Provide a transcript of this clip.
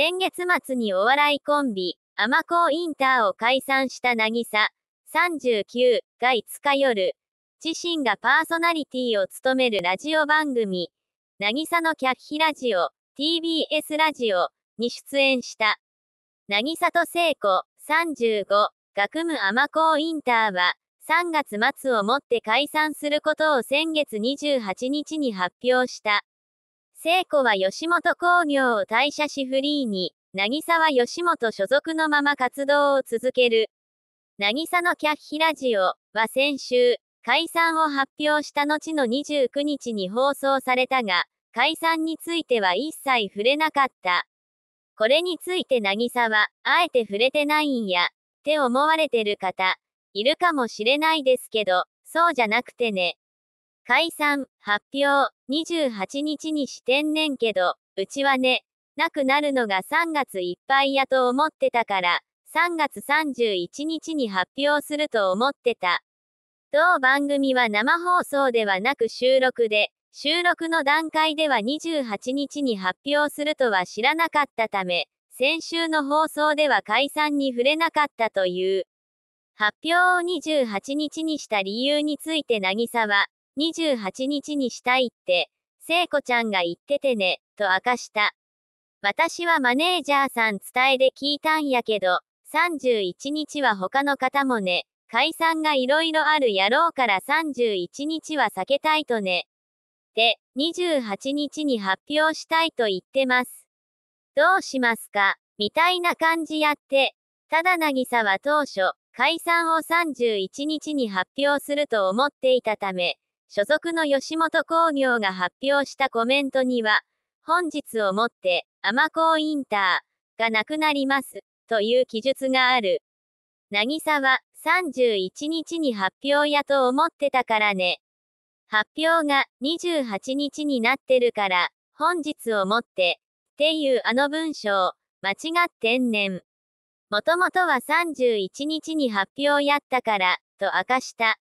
先月末にお笑いコンビ、アマコーインターを解散した渚39が5日夜、自身がパーソナリティを務めるラジオ番組、渚のキャッヒラジオ、TBS ラジオに出演した。渚と聖子35が組むアマコーインターは、3月末をもって解散することを先月28日に発表した。聖子は吉本興業を退社しフリーに、渚は吉本所属のまま活動を続ける。渚のキャッヒラジオは先週、解散を発表した後の29日に放送されたが、解散については一切触れなかった。これについて渚は、あえて触れてないんや、って思われてる方、いるかもしれないですけど、そうじゃなくてね。解散、発表、28日にしてんねんけど、うちはね、なくなるのが3月いっぱいやと思ってたから、3月31日に発表すると思ってた。同番組は生放送ではなく収録で、収録の段階では28日に発表するとは知らなかったため、先週の放送では解散に触れなかったという。発表を28日にした理由について渚は、28日にしたいって、聖子ちゃんが言っててね、と明かした。私はマネージャーさん伝えで聞いたんやけど、31日は他の方もね、解散が色々あるやろうから31日は避けたいとね。で、28日に発表したいと言ってます。どうしますかみたいな感じやって。ただ渚は当初、解散を31日に発表すると思っていたため、所属の吉本興業が発表したコメントには、本日をもって、アマコインターがなくなります、という記述がある。渚は、31日に発表やと思ってたからね。発表が28日になってるから、本日をもって、っていうあの文章、間違ってんねん。もともとは31日に発表やったから、と明かした。